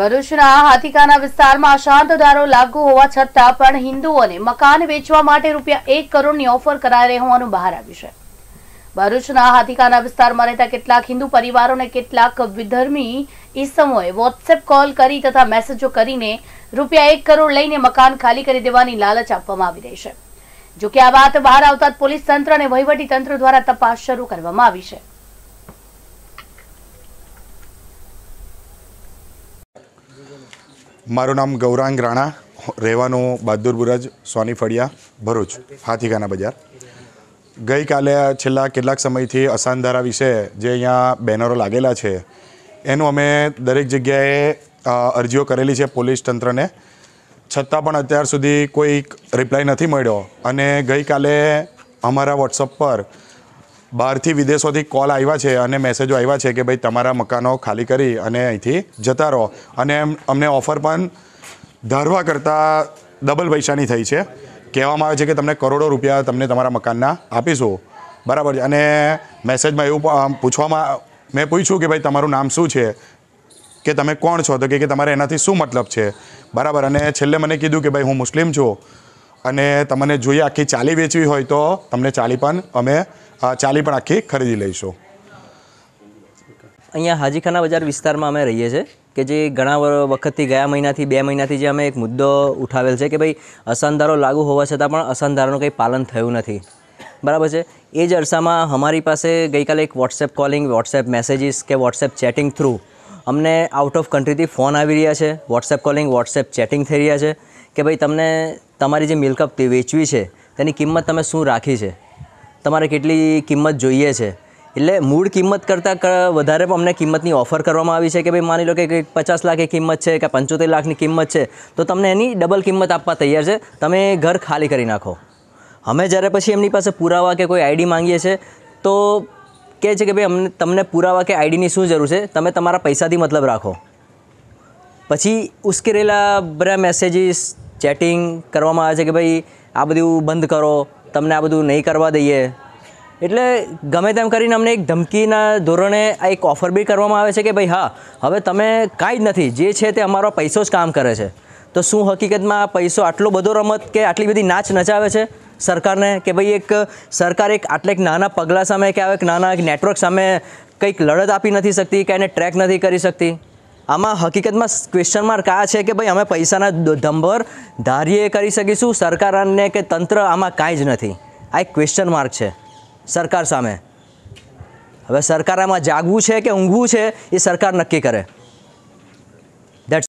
ભરૂચના હાથીકાના વિસ્તારમાં અશાંત ધારો લાગુ હોવા છતાં પણ હિન્દુઓને મકાન વેચવા માટે રૂપિયા એક કરોડની ઓફર કરાઈ રહી હોવાનું બહાર આવ્યું છે ભરૂચના હાથીકાના વિસ્તારમાં રહેતા કેટલાક હિન્દુ પરિવારોને કેટલાક વિધર્મી ઈસમોએ વોટ્સએપ કોલ કરી તથા મેસેજો કરીને રૂપિયા એક કરોડ લઈને મકાન ખાલી કરી દેવાની લાલચ આપવામાં આવી રહી છે જોકે આ વાત બહાર આવતા પોલીસ તંત્ર અને વહીવટી તંત્ર દ્વારા તપાસ શરૂ કરવામાં આવી છે મારું નામ ગૌરાંગ રાણા રહેવાનું બહાદુર બુરજ સોની ફળિયા ભરૂચ હાથીખાના બજાર ગઈકાલે છેલ્લા કેટલાક સમયથી અસાનધારા વિશે જે અહીંયા બેનરો લાગેલા છે એનું અમે દરેક જગ્યાએ અરજીઓ કરેલી છે પોલીસ તંત્રને છતાં પણ અત્યાર સુધી કોઈ રિપ્લાય નથી મળ્યો અને ગઈકાલે અમારા વોટ્સઅપ પર બહારથી વિદેશોથી કોલ આવ્યા છે અને મેસેજો આવ્યા છે કે ભાઈ તમારા મકાનો ખાલી કરી અને અહીંથી જતા રહો અને અમને ઓફર પણ ધારવા કરતાં ડબલ પૈસાની થઈ છે કહેવામાં આવે છે કે તમને કરોડો રૂપિયા તમને તમારા મકાનના આપીશું બરાબર અને મેસેજમાં એવું પૂછવામાં મેં પૂછ્યું કે ભાઈ તમારું નામ શું છે કે તમે કોણ છો તો કે તમારે એનાથી શું મતલબ છે બરાબર અને છેલ્લે મને કીધું કે ભાઈ હું મુસ્લિમ છું અને તમને જોઈએ આખી ચાલી વેચવી હોય તો તમને ચાલી પણ અમે ચાલી પણ આખી ખરીદી લઈશું અહીંયા હાજીખાના બજાર વિસ્તારમાં અમે રહીએ છીએ કે જે ઘણા વખતથી ગયા મહિનાથી બે મહિનાથી જે અમે એક મુદ્દો ઉઠાવેલ છે કે ભાઈ અસંધારો લાગુ હોવા છતાં પણ અસંધારોનું કંઈ પાલન થયું નથી બરાબર છે એ જ અરસામાં અમારી પાસે ગઈકાલે એક વોટ્સએપ કોલિંગ વોટ્સએપ મેસેજીસ કે વોટ્સએપ ચેટિંગ થ્રુ અમને આઉટ ઓફ કન્ટ્રીથી ફોન આવી રહ્યા છે વોટ્સએપ કોલિંગ વોટ્સએપ ચેટિંગ થઈ રહ્યા છે કે ભાઈ તમને તમારી જે મિલકત વેચવી છે તેની કિંમત તમે શું રાખી છે તમારે કેટલી કિંમત જોઈએ છે એટલે મૂળ કિંમત કરતાં વધારે પણ અમને કિંમતની ઓફર કરવામાં આવી છે કે ભાઈ માની લો કે પચાસ લાખની કિંમત છે કે પંચોતેર લાખની કિંમત છે તો તમને એની ડબલ કિંમત આપવા તૈયાર છે તમે ઘર ખાલી કરી નાખો અમે જ્યારે પછી એમની પાસે પુરાવા કે કોઈ આઈડી માંગીએ છીએ તો કહે છે કે ભાઈ અમને તમને પુરાવા કે આઈડીની શું જરૂર છે તમે તમારા પૈસાથી મતલબ રાખો પછી ઉશ્કેરેલા બધા મેસેજીસ ચેટિંગ કરવામાં આવે છે કે ભાઈ આ બધું બંધ કરો તમને આ બધું નહીં કરવા દઈએ એટલે ગમે તેમ કરીને અમને એક ધમકીના ધોરણે આ એક ઓફર બી કરવામાં આવે છે કે ભાઈ હા હવે તમે કાંઈ જ નથી જે છે તે અમારો પૈસો જ કામ કરે છે તો શું હકીકતમાં આ પૈસો આટલો બધો રમત કે આટલી બધી નાચ નચાવે છે સરકારને કે ભાઈ એક સરકાર એક આટલા એક નાના પગલાં સામે કે આવે એક નાના એક નેટવર્ક સામે કંઈક લડત આપી નથી શકતી કે એને ટ્રેક નથી કરી શકતી આમાં હકીકતમાં ક્વેશ્ચન માર્ક આ છે કે ભાઈ અમે પૈસાના ધંભર ધારીએ કરી શકીશું સરકારને કે તંત્ર આમાં કાંઈ જ નથી આ એક ક્વેશ્ચન માર્ક છે સરકાર સામે હવે સરકાર આમાં જાગવું છે કે ઊંઘવું છે એ સરકાર નક્કી કરે